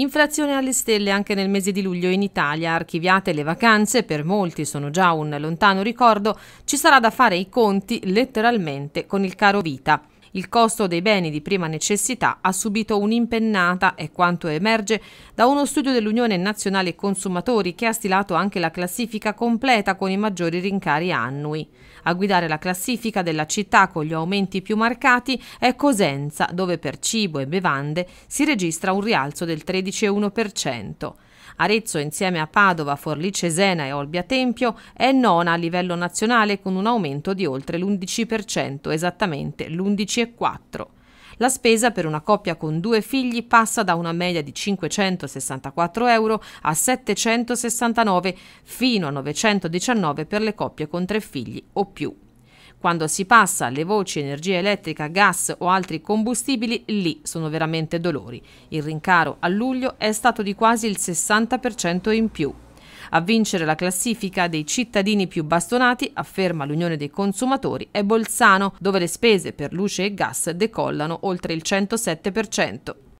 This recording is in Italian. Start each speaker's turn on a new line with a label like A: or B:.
A: Inflazione alle stelle anche nel mese di luglio in Italia, archiviate le vacanze, per molti sono già un lontano ricordo, ci sarà da fare i conti letteralmente con il caro vita il costo dei beni di prima necessità ha subito un'impennata, è quanto emerge da uno studio dell'Unione Nazionale Consumatori che ha stilato anche la classifica completa con i maggiori rincari annui. A guidare la classifica della città con gli aumenti più marcati è Cosenza, dove per cibo e bevande si registra un rialzo del 13,1%. Arezzo, insieme a Padova, Forlì Cesena e Olbia Tempio, è nona a livello nazionale con un aumento di oltre l'11%, esattamente l'11,4%. La spesa per una coppia con due figli passa da una media di 564 euro a 769 fino a 919 per le coppie con tre figli o più. Quando si passa alle voci energia elettrica, gas o altri combustibili, lì sono veramente dolori. Il rincaro a luglio è stato di quasi il 60% in più. A vincere la classifica dei cittadini più bastonati, afferma l'Unione dei consumatori, è Bolzano, dove le spese per luce e gas decollano oltre il 107%.